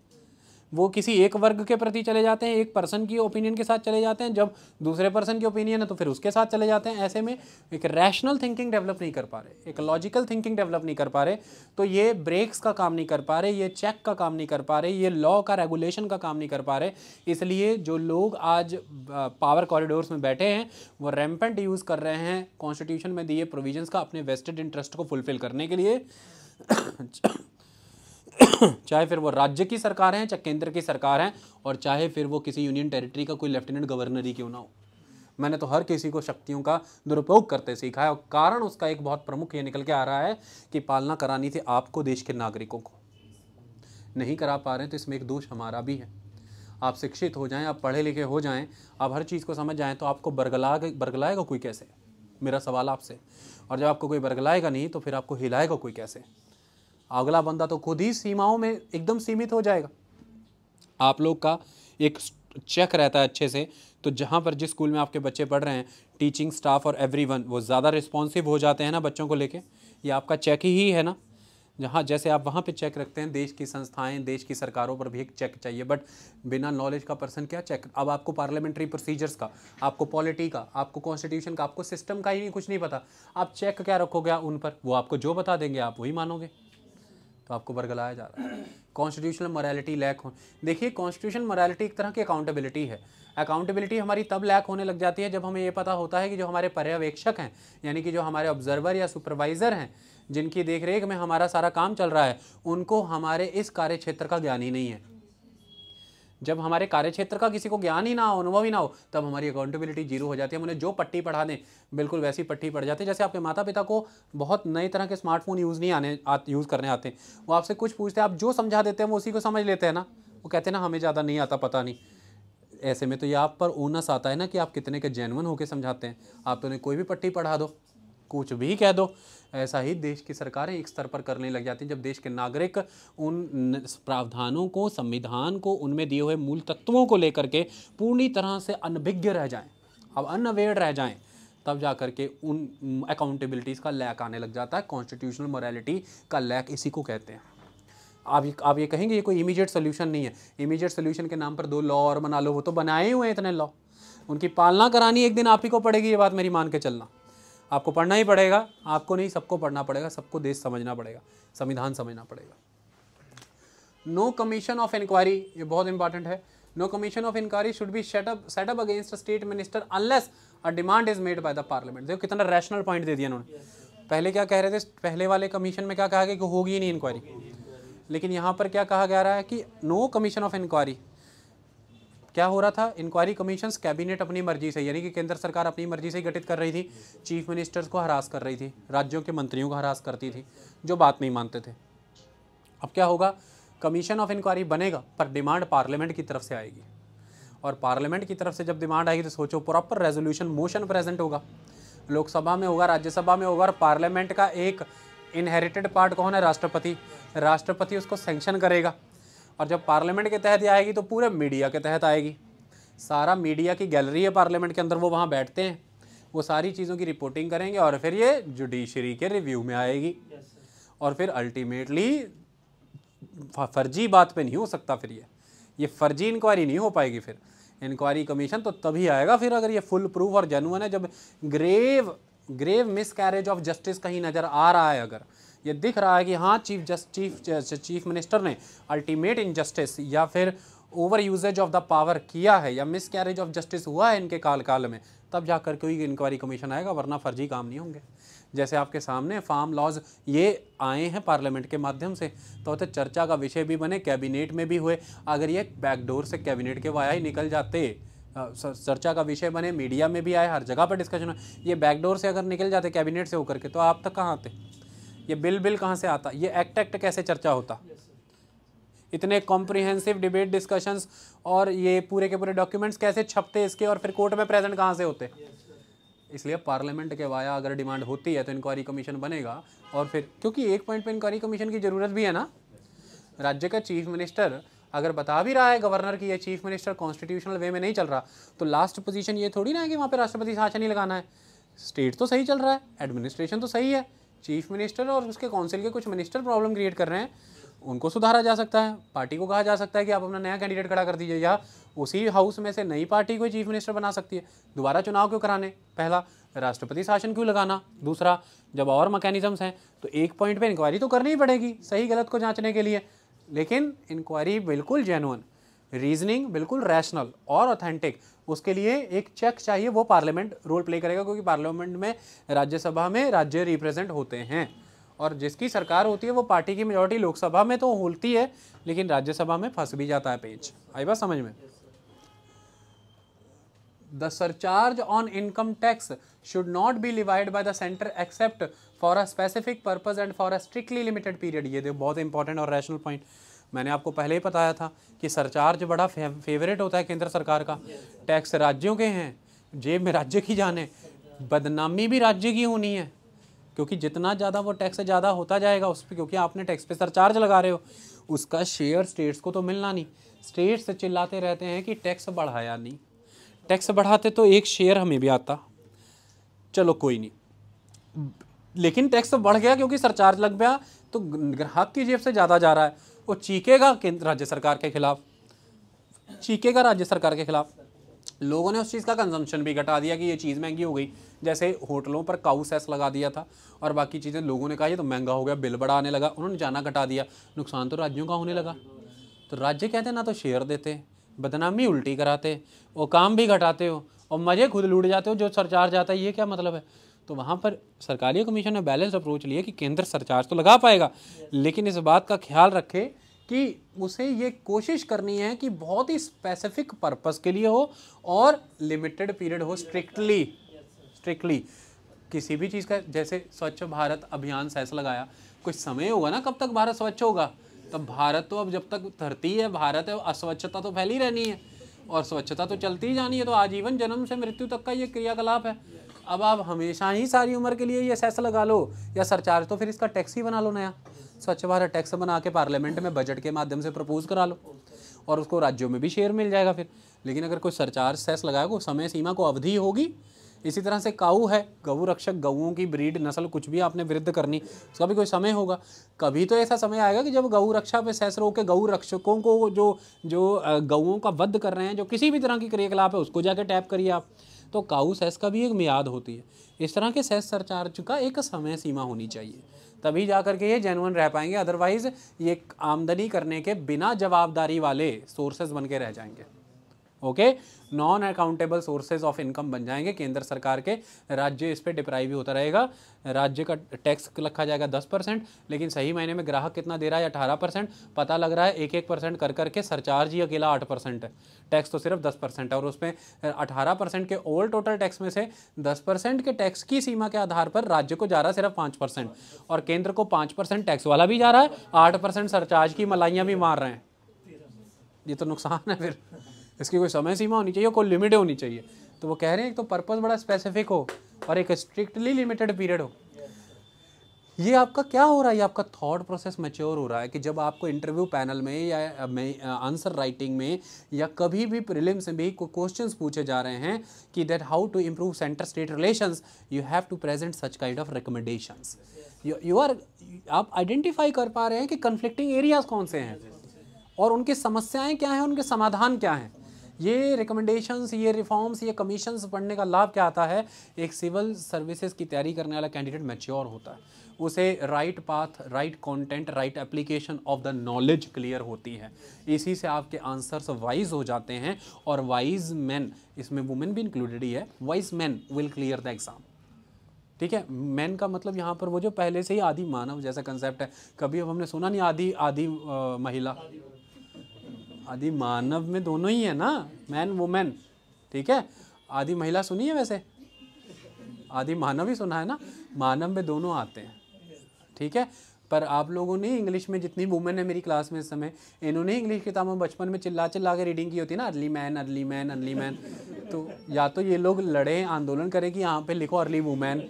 वो किसी एक वर्ग के प्रति चले जाते हैं एक पर्सन की ओपिनियन के साथ चले जाते हैं जब दूसरे पर्सन की ओपिनियन है तो फिर उसके साथ चले जाते हैं ऐसे में एक रैशनल थिंकिंग डेवलप नहीं कर पा रहे एक लॉजिकल थिंकिंग डेवलप नहीं कर पा रहे तो ये ब्रेक्स का काम नहीं कर पा रहे ये चेक का काम नहीं कर पा रहे ये लॉ का रेगुलेशन का काम नहीं कर पा रहे इसलिए जो लोग आज पावर कॉरिडोर्स में बैठे हैं वो रैम्पेंट यूज़ कर रहे हैं कॉन्स्टिट्यूशन में दिए प्रोविजन का अपने वेस्टेड इंटरेस्ट को फुलफिल करने के लिए (coughs) चाहे फिर वो राज्य की सरकार है चाहे केंद्र की सरकार है और चाहे फिर वो किसी यूनियन टेरिटरी का कोई लेफ्टिनेंट गवर्नर ही क्यों ना हो मैंने तो हर किसी को शक्तियों का दुरुपयोग करते सीखा है और कारण उसका एक बहुत प्रमुख ये निकल के आ रहा है कि पालना करानी थी आपको देश के नागरिकों को नहीं करा पा रहे तो इसमें एक दोष हमारा भी है आप शिक्षित हो जाएं आप पढ़े लिखे हो जाएं आप हर चीज़ को समझ जाएं तो आपको बरगला बरगलाएगा कोई कैसे मेरा सवाल आपसे और जब आपको कोई बरगलाएगा नहीं तो फिर आपको हिलाएगा कोई कैसे अगला बंदा तो खुद ही सीमाओं में एकदम सीमित हो जाएगा आप लोग का एक चेक रहता है अच्छे से तो जहाँ पर जिस स्कूल में आपके बच्चे पढ़ रहे हैं टीचिंग स्टाफ और एवरीवन वो ज़्यादा रिस्पॉन्सिव हो जाते हैं ना बच्चों को लेके ये आपका चेक ही है ना जहाँ जैसे आप वहाँ पे चेक रखते हैं देश की संस्थाएं देश की सरकारों पर भी एक चेक चाहिए बट बिना नॉलेज का पर्सन क्या चेक अब आपको पार्लियामेंट्री प्रोसीजर्स का आपको पॉलिटी का आपको कॉन्स्टिट्यूशन का आपको सिस्टम का ही नहीं कुछ नहीं पता आप चेक क्या रखोगे उन पर वो आपको जो बता देंगे आप वही मानोगे तो आपको बरगलाया जा रहा है कॉन्स्टिट्यूशनल मॉरेलिटी लैक हो देखिए कॉन्स्टिट्यूशन मोरालिटी एक तरह की अकाउंटेबिलिटी है अकाउंटेबिलिटी हमारी तब लैक होने लग जाती है जब हमें ये पता होता है कि जो हमारे पर्यवेक्षक हैं यानी कि जो हमारे ऑब्जर्वर या सुपरवाइज़र हैं जिनकी देखरेख में हमारा सारा काम चल रहा है उनको हमारे इस कार्य क्षेत्र का ज्ञान ही नहीं है जब हमारे कार्यक्षेत्र का किसी को ज्ञान ही ना हो अनुभव ही ना हो तब हमारी अकाउंटेबिलिटी जीरो हो जाती है हम उन्हें जो पट्टी पढ़ा दें बिल्कुल वैसी पट्टी पढ़ जाती है जैसे आपके माता पिता को बहुत नई तरह के स्मार्टफोन यूज़ नहीं आने यूज़ करने आते वो आपसे कुछ पूछते हैं आप जो समझा देते हैं वो उसी को समझ लेते हैं ना वो कहते हैं ना हमें ज़्यादा नहीं आता पता नहीं ऐसे में तो ये आप पर ओनस आता है ना कि आप कितने के जेनवन होकर समझाते हैं आप तो उन्हें कोई भी पट्टी पढ़ा दो कुछ भी कह दो ऐसा ही देश की सरकारें एक स्तर पर करने लग जाती हैं जब देश के नागरिक उन प्रावधानों को संविधान को उनमें दिए हुए मूल तत्वों को लेकर के पूरी तरह से अनभिज्ञ रह जाएं अब अनअवेयर रह जाएं तब जा करके उन अकाउंटेबिलिटीज़ का लैक आने लग जाता है कॉन्स्टिट्यूशनल मोरालिटी का लैक इसी को कहते हैं आप आप ये कहेंगे ये कोई इमीडिएट सोल्यूशन नहीं है इमीडिएट सोल्यूशन के नाम पर दो लॉ और बना लो वो तो बनाए हुए हैं इतने लॉ उनकी पालना करानी एक दिन आप ही को पड़ेगी ये बात मेरी मान के चलना आपको पढ़ना ही पड़ेगा आपको नहीं सबको पढ़ना पड़ेगा सबको देश समझना पड़ेगा संविधान समझना पड़ेगा नो कमीशन ऑफ इंक्वायरी ये बहुत इंपॉर्टेंट है no commission of inquiry should be set up set up against state minister unless a demand is made by the parliament देखो कितना रैशनल पॉइंट दे दिया उन्होंने पहले क्या कह रहे थे पहले वाले कमीशन में क्या कहा गया कि होगी ही नहीं इंक्वायरी लेकिन यहाँ पर क्या कहा गया रहा है कि नो कमीशन ऑफ इंक्वायरी क्या हो रहा था इंक्वायरी कमीशन कैबिनेट अपनी मर्जी से यानी कि केंद्र सरकार अपनी मर्जी से गठित कर रही थी चीफ मिनिस्टर्स को हरास कर रही थी राज्यों के मंत्रियों को हरास करती थी जो बात नहीं मानते थे अब क्या होगा कमीशन ऑफ इंक्वायरी बनेगा पर डिमांड पार्लियामेंट की तरफ से आएगी और पार्लियामेंट की तरफ से जब डिमांड आएगी तो सोचो प्रॉपर रेजोल्यूशन मोशन प्रेजेंट होगा लोकसभा में होगा राज्यसभा में होगा और पार्लियामेंट का एक इनहेरिटेड पार्ट कौन है राष्ट्रपति राष्ट्रपति उसको सेंक्शन करेगा और जब पार्लियामेंट के तहत आएगी तो पूरे मीडिया के तहत आएगी सारा मीडिया की गैलरी है पार्लियामेंट के अंदर वो वहाँ बैठते हैं वो सारी चीज़ों की रिपोर्टिंग करेंगे और फिर ये जुडिशरी के रिव्यू में आएगी और फिर अल्टीमेटली फर्जी बात पे नहीं हो सकता फिर ये ये फर्जी इंक्वायरी नहीं हो पाएगी फिर इंक्वायरी कमीशन तो तभी आएगा फिर अगर ये फुल प्रूफ और जेनुअन है जब grave grave miscarriage of justice कहीं नज़र आ रहा है अगर ये दिख रहा है कि हाँ chief just chief chief minister ने अल्टीमेट इनजस्टिस या फिर over usages of the power किया है या मिस कैरेज ऑफ जस्टिस हुआ है इनके काल काल में तब जाकर कोई इंक्वायरी कमीशन आएगा वरना फर्जी काम नहीं होंगे जैसे आपके सामने फार्म लॉज ये आए हैं पार्लियामेंट के माध्यम से तो उतर तो चर्चा का विषय भी बने कैबिनेट में भी हुए अगर ये बैकडोर से कैबिनेट के वाया ही निकल जाते चर्चा का विषय बने मीडिया में भी आए हर जगह पर डिस्कशन हो ये बैकडोर से अगर निकल जाते कैबिनेट से होकर के तो आप तक कहाँ आते ये बिल बिल कहाँ से आता ये एक्ट एक्ट कैसे चर्चा होता इतने कॉम्प्रिहेंसिव डिबेट डिस्कशंस और ये पूरे के पूरे डॉक्यूमेंट्स कैसे छपते इसके और फिर कोर्ट में प्रेजेंट कहाँ से होते इसलिए पार्लियामेंट के वाया अगर डिमांड होती है तो इंक्वायरी कमीशन बनेगा और फिर क्योंकि एक पॉइंट पे इंक्वायरी कमीशन की ज़रूरत भी है ना राज्य का चीफ मिनिस्टर अगर बता भी रहा है गवर्नर की ये चीफ मिनिस्टर कॉन्स्टिट्यूशनल वे में नहीं चल रहा तो लास्ट पोजीशन ये थोड़ी ना है कि वहाँ पर राष्ट्रपति शासन ही लगाना है स्टेट तो सही चल रहा है एडमिनिस्ट्रेशन तो सही है चीफ मिनिस्टर और उसके काउंसिल के कुछ मिनिस्टर प्रॉब्लम क्रिएट कर रहे हैं उनको सुधारा जा सकता है पार्टी को कहा जा सकता है कि आप अपना नया कैंडिडेट खड़ा कर दीजिए या उसी हाउस में से नई पार्टी को चीफ मिनिस्टर बना सकती है दोबारा चुनाव क्यों कराने पहला राष्ट्रपति शासन क्यों लगाना दूसरा जब और मैकेनिज़म्स हैं तो एक पॉइंट पे इंक्वायरी तो करनी ही पड़ेगी सही गलत को जांचने के लिए लेकिन इंक्वायरी बिल्कुल जेनुअन रीजनिंग बिल्कुल रैशनल और ऑथेंटिक उसके लिए एक चेक चाहिए वो पार्लियामेंट रोल प्ले करेगा क्योंकि पार्लियामेंट में राज्यसभा में राज्य रिप्रेजेंट होते हैं और जिसकी सरकार होती है वो पार्टी की मेजोरिटी लोकसभा में तो होती है लेकिन राज्यसभा में फंस भी जाता है पेंच आई बात समझ में the surcharge on income tax should not be divide by the centre except for a specific purpose and for a strictly limited period ये देखो बहुत इंपॉर्टेंट और रैशनल पॉइंट मैंने आपको पहले ही बताया था कि सरचार्ज बड़ा फेवरेट होता है केंद्र सरकार का टैक्स राज्यों के हैं जेब में राज्य की जाने बदनामी भी राज्य की होनी है क्योंकि जितना ज़्यादा वो टैक्स ज़्यादा होता जाएगा उस पर क्योंकि आपने टैक्स पे सरचार्ज लगा रहे हो उसका शेयर स्टेट्स को तो मिलना नहीं स्टेट्स चिल्लाते रहते हैं कि टैक्स बढ़ाया नहीं टैक्स बढ़ाते तो एक शेयर हमें भी आता चलो कोई नहीं लेकिन टैक्स बढ़ गया क्योंकि सरचार्ज लग गया तो ग्राहक की जेब से ज़्यादा जा रहा है वो चीखेगा केंद्र राज्य सरकार के खिलाफ चीखेगा राज्य सरकार के खिलाफ लोगों ने उस चीज़ का कंजम्पशन भी घटा दिया कि ये चीज़ महंगी हो गई जैसे होटलों पर काउ सेस लगा दिया था और बाकी चीज़ें लोगों ने कहा ये तो महंगा हो गया बिल बड़ा आने लगा उन्होंने जाना घटा दिया नुकसान तो राज्यों का होने लगा तो राज्य कहते ना तो शेयर देते बदनामी उल्टी कराते वो काम भी घटाते हो और मज़े खुद लूट जाते हो जो सरचार्ज आता है ये क्या मतलब है तो वहाँ पर सरकारी कमीशन ने बैलेंस अप्रोच लिया कि केंद्र सरचार्ज तो लगा पाएगा लेकिन इस बात का ख्याल रखे कि उसे ये कोशिश करनी है कि बहुत ही स्पेसिफिक पर्पस के लिए हो और लिमिटेड पीरियड हो स्ट्रिक्टली स्ट्रिक्टली किसी भी चीज़ का जैसे स्वच्छ भारत अभियान सैस लगाया कुछ समय होगा ना कब तक भारत स्वच्छ होगा तब भारत तो अब जब तक धरती है भारत है अस्वच्छता तो फैली रहनी है और स्वच्छता तो चलती ही जानी है तो आजीवन जन्म से मृत्यु तक का ये क्रियाकलाप है अब आप हमेशा ही सारी उम्र के लिए ये सेस लगा लो या सरचार्ज तो फिर इसका टैक्स ही बना लो नया स्वच्छ भारत टैक्स बना के पार्लियामेंट में बजट के माध्यम से प्रपोज करा लो और उसको राज्यों में भी शेयर मिल जाएगा फिर लेकिन अगर कोई सरचार्ज सेस लगाएगा समय सीमा को अवधि होगी इसी तरह से काऊ है गऊ रक्षक गऊ की ब्रीड नस्ल कुछ भी आपने वृद्ध करनी उसका भी कोई समय होगा कभी तो ऐसा समय आएगा कि जब गऊ रक्षा पे सैस रोके के गऊ रक्षकों को जो जो गऊँ का वध कर रहे हैं जो किसी भी तरह की क्रियाकलाप है उसको जाके टैप करिए आप तो काऊ सेस का भी एक मियाद होती है इस तरह के सेस सरचार्ज का एक समय सीमा होनी चाहिए तभी जा करके ये जेनवन रह पाएंगे अदरवाइज़ ये आमदनी करने के बिना जवाबदारी वाले सोर्सेज बन के रह जाएंगे okay non accountable sources of income बन जाएंगे केंद्र सरकार के राज्य इस पर डिप्राइव होता रहेगा राज्य का टैक्स रखा जाएगा दस परसेंट लेकिन सही महीने में ग्राहक कितना दे रहा है अठारह परसेंट पता लग रहा है एक एक परसेंट कर करके सरचार्ज ही अकेला आठ परसेंट है टैक्स तो सिर्फ दस परसेंट है और उसमें अठारह परसेंट के ओवर टोटल टैक्स में से दस परसेंट के टैक्स की सीमा के आधार पर राज्य को जा रहा है सिर्फ पाँच परसेंट और केंद्र को पाँच परसेंट टैक्स वाला भी जा रहा है आठ परसेंट सरचार्ज की मलाइयाँ भी मार रहे हैं ये तो नुकसान है फिर इसकी कोई समय सीमा होनी चाहिए कोई लिमिट होनी चाहिए तो वो कह रहे हैं एक तो पर्पज़ बड़ा स्पेसिफिक हो और एक स्ट्रिक्टली लिमिटेड पीरियड हो ये आपका क्या हो रहा है ये आपका थॉट प्रोसेस मच्योर हो रहा है कि जब आपको इंटरव्यू पैनल में या आंसर राइटिंग में या कभी भी प्रिलिम्स में भी क्वेश्चंस पूछे जा रहे हैं कि that how to improve centre state relations you have to present such kind of recommendations you are आप आइडेंटिफाई कर पा रहे हैं कि कन्फ्लिक्टिंग एरियाज कौन से हैं और उनकी समस्याएँ क्या हैं उनके समाधान क्या हैं ये रिकमेंडेशंस ये रिफॉर्म्स ये कमीशंस पढ़ने का लाभ क्या आता है एक सिविल सर्विसेज की तैयारी करने वाला कैंडिडेट मैच्योर होता है उसे right path right content right application of the knowledge clear होती है इसी से आपके आंसर्स वाइज हो जाते हैं और वाइज मैन इसमें वुमेन भी इंक्लूडेड ही है wise man will clear the exam ठीक है मैन का मतलब यहाँ पर वो जो पहले से ही आदि मानव जैसा कंसेप्ट है कभी अब हमने सुना नहीं आदि आदि महिला आदी आदि मानव में दोनों ही है ना मैन वुमेन ठीक है आदि महिला सुनी है वैसे आदि मानव ही सुना है ना मानव में दोनों आते हैं ठीक है पर आप लोगों ने इंग्लिश में जितनी वुमेन है मेरी क्लास में इस समय इन्होंने इंग्लिश किताबों बचपन में चिल्ला चिल्ला के रीडिंग की होती है ना early man early man early man तो या तो ये लोग लड़े आंदोलन करें कि यहाँ पे लिखो अर्ली वुमेन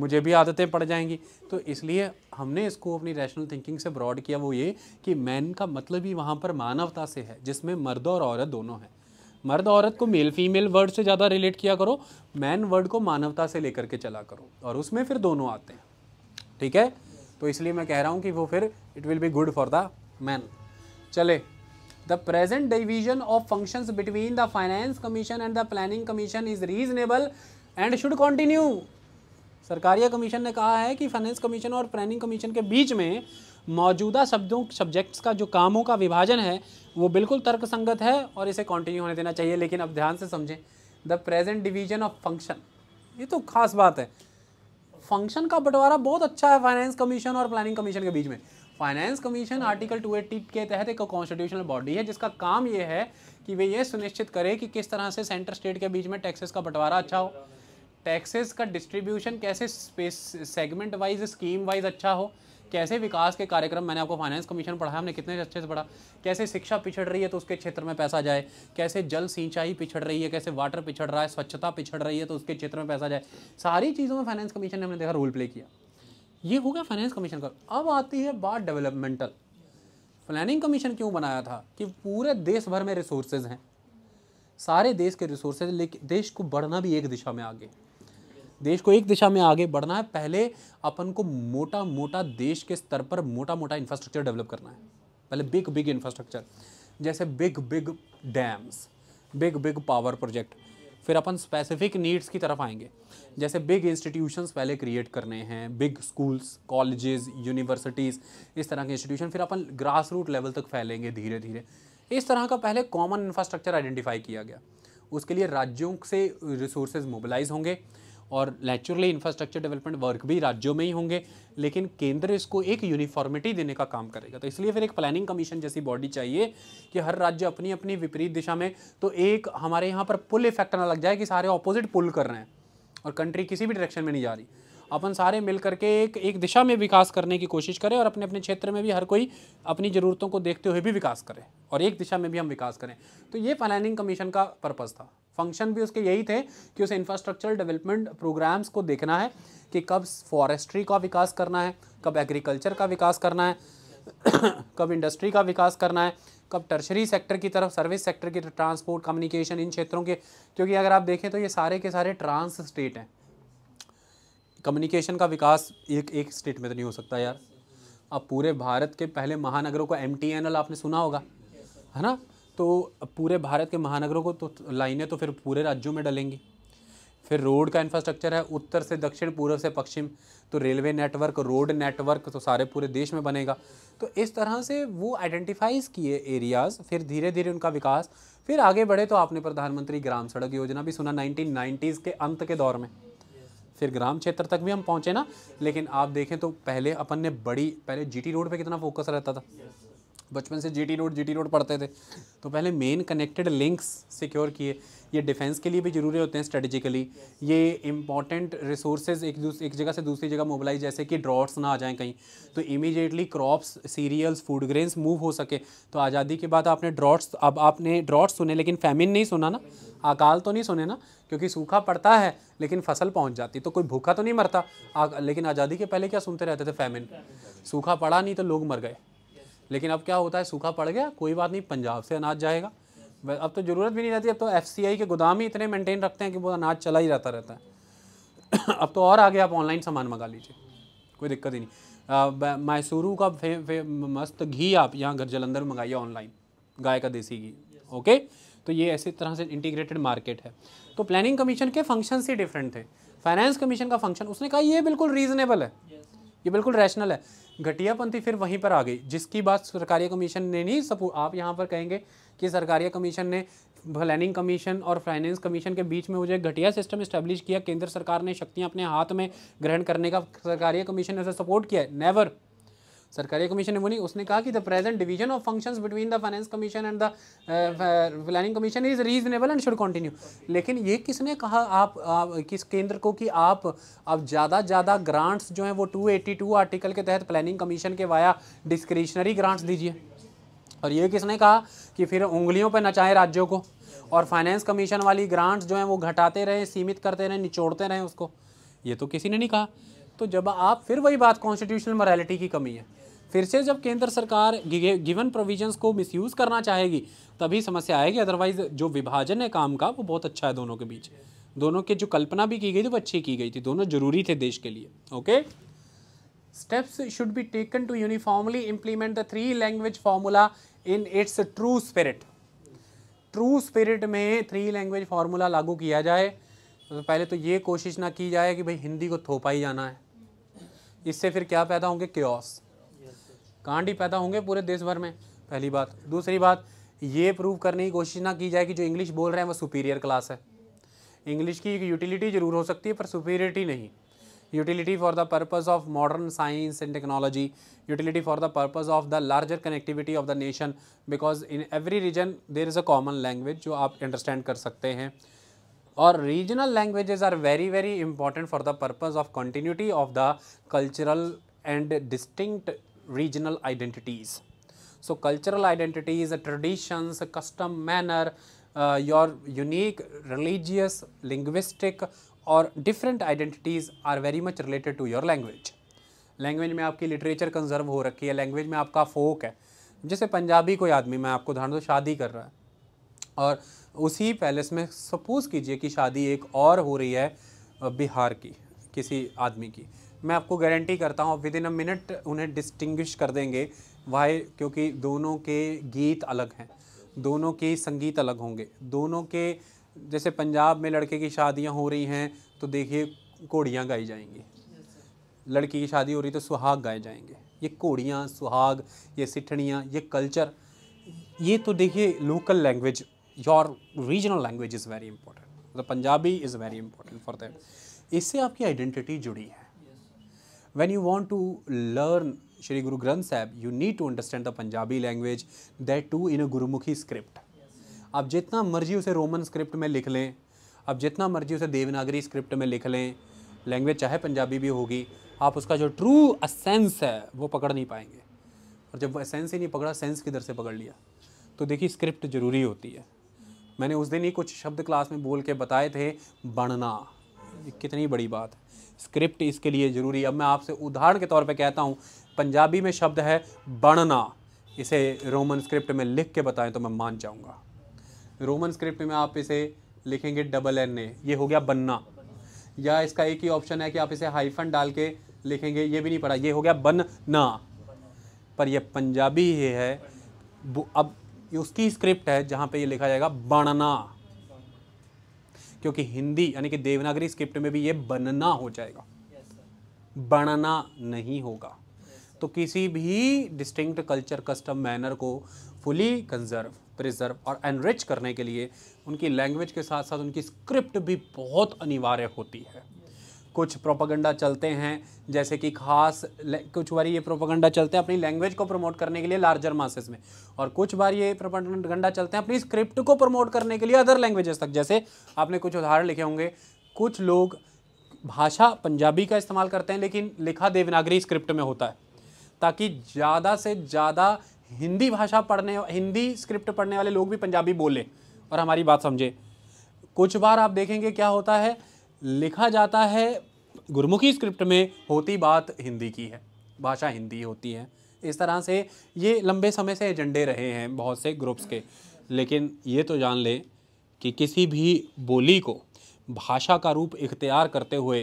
मुझे भी आदतें पड़ जाएंगी तो इसलिए हमने इसको अपनी रैशनल थिंकिंग से ब्रॉड किया वो ये कि मैन का मतलब ही वहाँ पर मानवता से है जिसमें मर्द और औरत दोनों हैं मर्द औरत को मेल फीमेल वर्ड से ज़्यादा रिलेट किया करो मैन वर्ड को मानवता से लेकर के चला करो और उसमें फिर दोनों आते हैं ठीक है तो इसलिए मैं कह रहा हूँ कि वो फिर it will be good for the man चले the present division of functions between the finance commission and the planning commission is reasonable and should continue Sarkaria commission ने कहा है कि फाइनेंस कमीशन और प्लानिंग कमीशन के बीच में मौजूदा शब्दों सब्जेक्ट्स का जो कामों का विभाजन है वो बिल्कुल तर्कसंगत है और इसे कंटिन्यू होने देना चाहिए लेकिन अब ध्यान से समझें the present division of function ये तो खास बात है फंक्शन का बंटवारा बहुत अच्छा है फाइनेंस कमीशन और प्लानिंग कमीशन के बीच में फाइनेंस कमीशन आर्टिकल 280 के तहत एक कॉन्स्टिट्यूशनल बॉडी है जिसका काम ये है कि वे ये सुनिश्चित करें कि किस तरह से सेंटर स्टेट के बीच में टैक्सेस का बंटवारा अच्छा हो टैक्सेस का डिस्ट्रीब्यूशन कैसे space segment wise scheme wise अच्छा हो कैसे विकास के कार्यक्रम मैंने आपको फाइनेंस कमीशन पढ़ाया हमने कितने अच्छे से पढ़ा कैसे शिक्षा पिछड़ रही है तो उसके क्षेत्र में पैसा जाए कैसे जल सिंचाई पिछड़ रही है कैसे वाटर पिछड़ रहा है स्वच्छता पिछड़ रही है तो उसके क्षेत्र में पैसा जाए सारी चीज़ों में फाइनेंस कमीशन ने हमने देखा रोल प्ले किया ये हो गया फाइनेंस कमीशन का अब आती है बात डेवलपमेंटल प्लानिंग कमीशन क्यों बनाया था कि पूरे देश भर में रिसोर्सेज हैं सारे देश के रिसोर्सेज लेकिन देश को बढ़ना भी एक दिशा में आगे देश को एक दिशा में आगे बढ़ना है पहले अपन को मोटा मोटा देश के स्तर पर मोटा मोटा इंफ्रास्ट्रक्चर डेवलप करना है पहले बिग बिग इंफ्रास्ट्रक्चर जैसे big big dams big big power project फिर अपन स्पेसिफिक नीड्स की तरफ आएंगे जैसे बिग इंस्टीट्यूशंस पहले क्रिएट करने हैं बिग स्कूल्स कॉलेजेस यूनिवर्सिटीज़ इस तरह के इंस्टीट्यूशन फिर अपन ग्रास रूट लेवल तक फैलेंगे धीरे धीरे इस तरह का पहले कॉमन इंफ्रास्ट्रक्चर आइडेंटिफाई किया गया उसके लिए राज्यों से रिसोर्सेज मोबिलाइज होंगे और नेचुरली इंफ्रास्ट्रक्चर डेवलपमेंट वर्क भी राज्यों में ही होंगे लेकिन केंद्र इसको एक यूनिफॉर्मिटी देने का काम करेगा तो इसलिए फिर एक प्लानिंग कमीशन जैसी बॉडी चाहिए कि हर राज्य अपनी अपनी विपरीत दिशा में तो एक हमारे यहाँ पर पुल इफेक्ट ना लग जाए कि सारे ऑपोजिट पुल कर रहे हैं और कंट्री किसी भी डायरेक्शन में नहीं जा रही अपन सारे मिल करके एक एक दिशा में विकास करने की कोशिश करें और अपने अपने क्षेत्र में भी हर कोई अपनी ज़रूरतों को देखते हुए भी विकास करें और एक दिशा में भी हम विकास करें तो ये प्लानिंग कमीशन का पर्पज़ था फंक्शन भी उसके यही थे कि उसे इंफ्रास्ट्रक्चरल डेवलपमेंट प्रोग्राम्स को देखना है कि कब फॉरेस्ट्री का विकास करना है कब एग्रीकल्चर (coughs) का विकास करना है कब इंडस्ट्री का विकास करना है कब टर्शरी सेक्टर की तरफ सर्विस सेक्टर की तरफ ट्रांसपोर्ट कम्युनिकेशन इन क्षेत्रों के क्योंकि अगर आप देखें तो ये सारे के सारे ट्रांस स्टेट हैं कम्युनिकेशन का विकास एक एक स्टेट में तो नहीं हो सकता यार अब पूरे भारत के पहले महानगरों को एम आपने सुना होगा है ना तो पूरे भारत के महानगरों को तो लाइनें तो फिर पूरे राज्यों में डलेंगी फिर रोड का इंफ्रास्ट्रक्चर है उत्तर से दक्षिण पूर्व से पश्चिम तो रेलवे नेटवर्क रोड नेटवर्क तो सारे पूरे देश में बनेगा तो इस तरह से वो आइडेंटिफाइज किए एरियाज़ फिर धीरे धीरे उनका विकास फिर आगे बढ़े तो आपने प्रधानमंत्री ग्राम सड़क योजना भी सुना नाइनटीन के अंत के दौर में फिर ग्राम क्षेत्र तक भी हम पहुँचे ना लेकिन आप देखें तो पहले अपन ने बड़ी पहले जी रोड पर कितना फोकस रहता था बचपन से जीटी रोड जीटी रोड पढ़ते थे तो पहले मेन कनेक्टेड लिंक्स सिक्योर किए ये डिफेंस के लिए भी ज़रूरी होते हैं स्ट्रेटजिकली ये इंपॉर्टेंट रिसोर्सेज एक एक जगह से दूसरी जगह मोबिलाइज जैसे कि ड्रॉट्स ना आ जाएं कहीं तो immediately crops cereals food grains move हो सके तो आज़ादी के बाद आपने ड्रॉट्स अब आपने ड्रॉट्स सुने लेकिन फैमिन नहीं सुना ना अकाल तो नहीं सुने ना क्योंकि सूखा पड़ता है लेकिन फसल पहुंच जाती तो कोई भूखा तो नहीं मरता आ, लेकिन आज़ादी के पहले क्या सुनते रहते थे फैमिन सूखा पड़ा नहीं तो लोग मर गए लेकिन अब क्या होता है सूखा पड़ गया कोई बात नहीं पंजाब से अनाज जाएगा अब तो ज़रूरत भी नहीं रहती अब तो एफ के गोदाम ही इतने मेंटेन रखते हैं कि वो अनाज चला ही जाता रहता है (coughs) अब तो और आगे आप ऑनलाइन सामान मंगा लीजिए कोई दिक्कत ही नहीं मैसूरू का फे, फे, मस्त घी आप यहाँ घर जलंधर मंगाइए ऑनलाइन गाय का देसी घी ओके तो ये ऐसी तरह से इंटीग्रेटेड मार्केट है तो प्लानिंग कमीशन के फंक्शन से डिफरेंट थे फाइनेंस कमीशन का फंक्शन उसने कहा ये बिल्कुल रीजनेबल है ये बिल्कुल रैशनल है घटियापंथी फिर वहीं पर आ गई जिसकी बात सरकारी कमीशन ने नहीं सपोर्ट आप यहाँ पर कहेंगे कि सरकारी कमीशन ने प्लानिंग कमीशन और फाइनेंस कमीशन के बीच में वो जो घटिया सिस्टम इस्टेब्लिश किया केंद्र सरकार ने शक्तियाँ अपने हाथ में ग्रहण करने का सरकारी कमीशन ने उसे सपोर्ट किया है नेवर सरकारी कमीशन ने बोली उसने कहा कि the present division of functions between the finance commission and the planning commission is reasonable and should continue लेकिन ये किसने कहा आप, आप किस केंद्र को कि आप अब ज़्यादा ज़्यादा ग्रांट्स जो हैं वो 282 आर्टिकल के तहत प्लानिंग कमीशन के वाया डिस्क्रिशनरी ग्रांट्स दीजिए और ये किसने कहा कि फिर उंगलियों पर नचाएं राज्यों को और फाइनेंस कमीशन वाली ग्रांट्स जो हैं वो घटाते रहें सीमित करते रहें निचोड़ते रहें उसको ये तो किसी ने नहीं कहा तो जब आप फिर वही बात कॉन्स्टिट्यूशनल मोरालिटी की कमी है फिर से जब केंद्र सरकार गिवन प्रोविजंस को मिसयूज़ करना चाहेगी तभी समस्या आएगी अदरवाइज जो विभाजन है काम का वो बहुत अच्छा है दोनों के बीच दोनों के जो कल्पना भी की गई थी वो अच्छी की गई थी दोनों जरूरी थे देश के लिए okay steps should be taken to uniformly implement the three language formula in its true spirit true spirit में थ्री लैंग्वेज फार्मूला लागू किया जाए तो पहले तो ये कोशिश ना की जाए कि भाई हिंदी को थोपा ही जाना है इससे फिर क्या पैदा होंगे क्योस कांड ही पैदा होंगे पूरे देश भर में पहली बात दूसरी बात ये प्रूव करने की कोशिश ना की जाए कि जो इंग्लिश बोल रहे हैं वो सुपीरियर क्लास है इंग्लिश की एक यूटिलिटी जरूर हो सकती है पर सुपीरियरिटी नहीं utility for the purpose of modern science and technology utility for the purpose of the larger connectivity of the nation because in every region there is a common language जो आप understand कर सकते हैं और regional languages are very very important for the purpose of continuity of the cultural and distinct regional identities. So, cultural identities, traditions, custom, manner, uh, your unique religious, linguistic or different identities are very much related to your language. language mein aapki literature conserve ho rakhi hai language mein aapka folk hai jaise punjabi koi aadmi main aapko dhan do shaadi kar raha hai aur usi palace mein suppose kijiye ki shaadi ek aur ho rahi hai bihar ki किसी आदमी की मैं आपको guarantee करता हूँ within a minute उन्हें distinguish कर देंगे वाई क्योंकि दोनों के गीत अलग हैं दोनों के संगीत अलग होंगे दोनों के जैसे पंजाब में लड़के की शादियाँ हो रही हैं तो देखिए घोड़ियाँ गाई जाएंगी लड़की की शादी हो रही तो सुहाग गाए जाएंगे ये घोड़ियाँ सुहाग ये सिठणियाँ ये कल्चर ये तो देखिए local language your regional language is very important मतलब Punjabi is very important for that इससे आपकी आइडेंटिटी जुड़ी है when you want to learn Shri Guru Granth Sahib, you need to understand the Punjabi language, that too in a Gurumukhi script. आप जितना मर्जी उसे Roman script में लिख लें आप जितना मर्जी उसे देवनागरी स्क्रिप्ट में लिख लें लैंग्वेज चाहे पंजाबी भी होगी आप उसका जो ट्रू असेंस है वो पकड़ नहीं पाएंगे और जब वो असेंस ही नहीं पकड़ा सेंस किधर से पकड़ लिया तो देखिए स्क्रिप्ट ज़रूरी होती है मैंने उस दिन ही कुछ शब्द क्लास में बोल के बताए थे बढ़ना कितनी बड़ी बात है स्क्रिप्ट इसके लिए ज़रूरी अब मैं आपसे उदाहरण के तौर पे कहता हूँ पंजाबी में शब्द है बणना इसे रोमन स्क्रिप्ट में लिख के बताएं तो मैं मान जाऊँगा रोमन स्क्रिप्ट में आप इसे लिखेंगे डबल एन ए ये हो गया बनना या इसका एक ही ऑप्शन है कि आप इसे हाइफन डाल के लिखेंगे ये भी नहीं पढ़ा ये हो गया बन ना पर यह पंजाबी ही है अब उसकी स्क्रिप्ट है जहाँ पे ये लिखा जाएगा बणना क्योंकि हिंदी यानी कि देवनागरी स्क्रिप्ट में भी ये बनना हो जाएगा बनना नहीं होगा तो किसी भी डिस्टिंक्ट कल्चर कस्टम मैनर को फुली कंजर्व प्रिजर्व और एनरिच करने के लिए उनकी लैंग्वेज के साथ साथ उनकी स्क्रिप्ट भी बहुत अनिवार्य होती है कुछ प्रोपागंडा चलते हैं जैसे कि खास कुछ बार ये प्रोपागंडा चलते हैं अपनी लैंग्वेज को प्रमोट करने के लिए लार्जर मासेस में और कुछ बार ये प्रोपागंडा चलते हैं अपनी स्क्रिप्ट को प्रमोट करने के लिए अदर लैंग्वेजेस तक जैसे आपने कुछ उदाहरण लिखे होंगे कुछ लोग भाषा पंजाबी का इस्तेमाल करते हैं लेकिन लिखा देवनागरी स्क्रिप्ट में होता है ताकि ज़्यादा से ज़्यादा हिंदी भाषा पढ़ने हिंदी स्क्रिप्ट पढ़ने वाले लोग भी पंजाबी बोलें और हमारी बात समझें कुछ बार आप देखेंगे क्या होता है लिखा जाता है गुरमुखी स्क्रिप्ट में होती बात हिंदी की है भाषा हिंदी होती है इस तरह से ये लंबे समय से एजेंडे रहे हैं बहुत से ग्रुप्स के लेकिन ये तो जान लें कि किसी भी बोली को भाषा का रूप इख्तियार करते हुए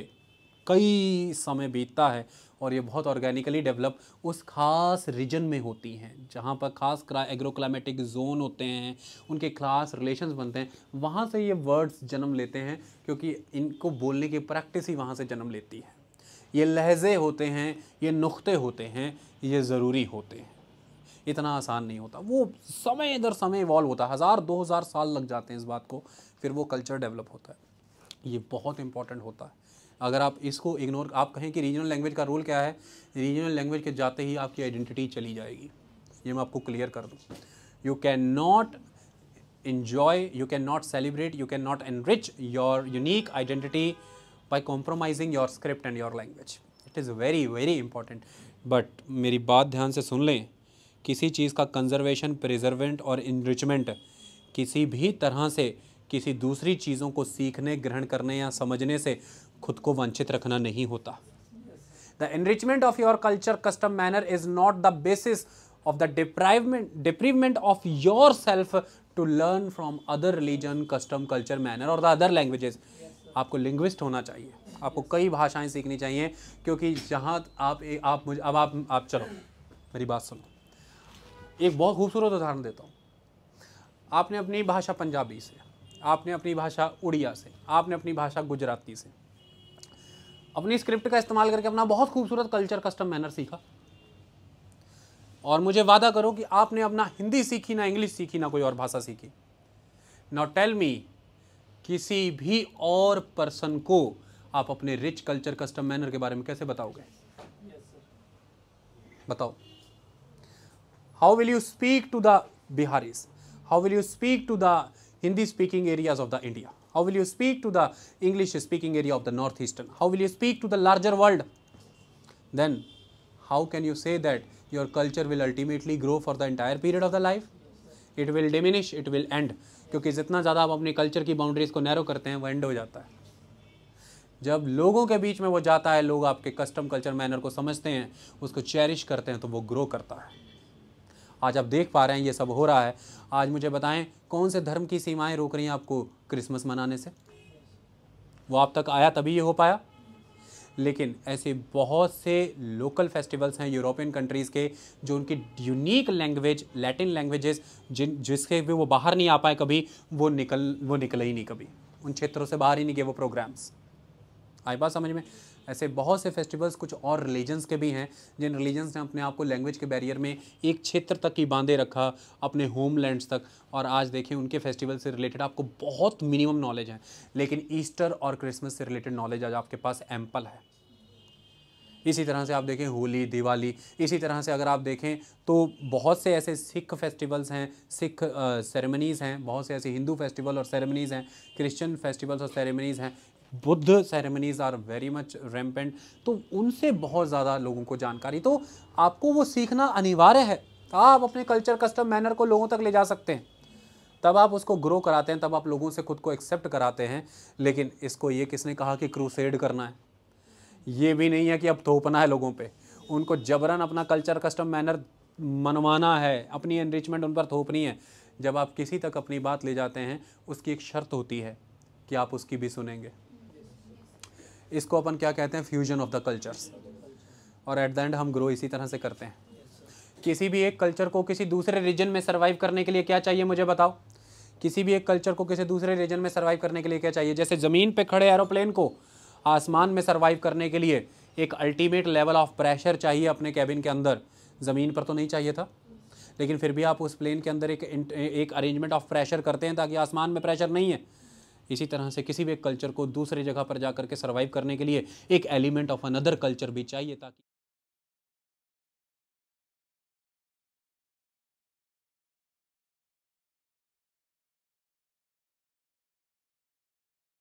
कई समय बीतता है और ये बहुत ऑर्गेनिकली डेवलप उस खास रीजन में होती हैं जहाँ पर खास एग्रोक्लामेटिक जोन होते हैं उनके खास रिलेशंस बनते हैं वहाँ से ये वर्ड्स जन्म लेते हैं क्योंकि इनको बोलने की प्रैक्टिस ही वहाँ से जन्म लेती है ये लहजे होते हैं ये नुक़े होते हैं ये ज़रूरी होते हैं इतना आसान नहीं होता वो समय दर समय इवॉल्व होता है हज़ार दो हज़ार साल लग जाते हैं इस बात को फिर वो कल्चर डेवलप होता है ये बहुत इंपॉर्टेंट होता है अगर आप इसको इग्नोर आप कहें कि रीजनल लैंग्वेज का रोल क्या है रीजनल लैंग्वेज के जाते ही आपकी आइडेंटिटी चली जाएगी ये मैं आपको क्लियर कर दूँ you can not enjoy you can not celebrate you can not enrich your unique identity by compromising your script and your language it is very very important but मेरी बात ध्यान से सुन लें किसी चीज़ का कंजर्वेशन प्रिजर्वेंट और इनरिचमेंट किसी भी तरह से किसी दूसरी चीज़ों को सीखने ग्रहण करने या समझने से खुद को वंचित रखना नहीं होता the enrichment of your culture custom manner is not the basis of the deprivement deprivement of your self to learn from other religion custom culture manner और द अदर लैंग्वेजेस आपको लिंग्विस्ट होना चाहिए आपको कई भाषाएं सीखनी चाहिए क्योंकि जहाँ आप ए, आप मुझे अब आप आप चलो मेरी बात सुनो एक बहुत खूबसूरत उदाहरण देता हूँ आपने अपनी भाषा पंजाबी से आपने अपनी भाषा उड़िया से आपने अपनी भाषा गुजराती से अपनी स्क्रिप्ट का इस्तेमाल करके अपना बहुत खूबसूरत कल्चर कस्टम मैनर सीखा और मुझे वादा करो कि आपने अपना हिंदी सीखी ना इंग्लिश सीखी ना कोई और भाषा सीखी नाउ टेल मी किसी भी और पर्सन को आप अपने रिच कल्चर कस्टम मैनर के बारे में कैसे बताओगे बताओ how will you speak to the Biharis how will you speak to the Hindi speaking areas of the India How will you speak to the English speaking area of the northeastern? How will you speak to the larger world? Then how can you say that your culture will ultimately grow for the entire period of the life? It will diminish, it will end. kyunki jitna zyada aap apne culture ki boundaries ko narrow karte hain wo end ho jata hai जब लोगों के बीच में वो जाता है लोग आपके कस्टम कल्चर मैनर को समझते हैं उसको चेरिश करते हैं तो वो ग्रो करता है आज आप देख पा रहे हैं ये सब हो रहा है आज मुझे बताएं कौन से धर्म की सीमाएं रोक रही हैं आपको क्रिसमस मनाने से वो आप तक आया तभी ये हो पाया लेकिन ऐसे बहुत से लोकल फेस्टिवल्स हैं यूरोपियन कंट्रीज़ के जो उनकी यूनिक लैंग्वेज लैटिन लैंग्वेजेस जिन जिसके भी वो बाहर नहीं आ पाए कभी वो निकल वो निकले ही नहीं कभी उन क्षेत्रों से बाहर ही नहीं गए वो प्रोग्राम्स आई बात समझ में ऐसे बहुत से फेस्टिवल्स कुछ और रिलीजन्स के भी हैं जिन रिलीजन्स ने अपने आप को लैंग्वेज के बैरियर में एक क्षेत्र तक ही बांधे रखा अपने होमलैंड्स तक और आज देखें उनके फेस्टिवल से रिलेटेड आपको बहुत मिनिमम नॉलेज है लेकिन ईस्टर और क्रिसमस से रिलेटेड नॉलेज आज आपके पास एम्पल है इसी तरह से आप देखें होली दिवाली इसी तरह से अगर आप देखें तो बहुत से ऐसे सिख फेस्टिवल्स हैं सिख सेरेमनीज़ हैं बहुत से ऐसे हिंदू फेस्टिवल और सेरेमनीज़ हैं क्रिश्चियन फेस्टिवल्स और सेरेमनीज़ हैं Buddha ceremonies are very much rampant तो उनसे बहुत ज़्यादा लोगों को जानकारी तो आपको वो सीखना अनिवार्य है आप अपने कल्चर कस्टम मैनर को लोगों तक ले जा सकते हैं तब आप उसको ग्रो कराते हैं तब आप लोगों से खुद को एक्सेप्ट कराते हैं लेकिन इसको ये किसने कहा कि क्रूसेड करना है ये भी नहीं है कि अब थोपना है लोगों पे उनको जबरन अपना कल्चर कस्टम मैनर मनवाना है अपनी एनरिचमेंट उन पर थोपनी है जब आप किसी तक अपनी बात ले जाते हैं उसकी एक शर्त होती है कि आप उसकी भी सुनेंगे इसको अपन क्या कहते हैं फ्यूजन ऑफ द कल्चर्स और एट द एंड हम ग्रो इसी तरह से करते हैं किसी भी एक कल्चर को किसी दूसरे रीजन में सर्वाइव करने के लिए क्या चाहिए मुझे बताओ किसी भी एक कल्चर को किसी दूसरे रीजन में सर्वाइव करने के लिए क्या चाहिए जैसे ज़मीन पे खड़े एरोप्लेन को आसमान में सर्वाइव करने के लिए एक अल्टीमेट लेवल ऑफ प्रेशर चाहिए अपने कैबिन के अंदर ज़मीन पर तो नहीं चाहिए था लेकिन फिर भी आप उस प्लेन के अंदर एक एक अरेंजमेंट ऑफ प्रेशर करते हैं ताकि आसमान में प्रेशर नहीं है इसी तरह से किसी भी एक कल्चर को दूसरे जगह पर जा के सर्वाइव करने के लिए एक एलिमेंट ऑफ अनदर कल्चर भी चाहिए ताकि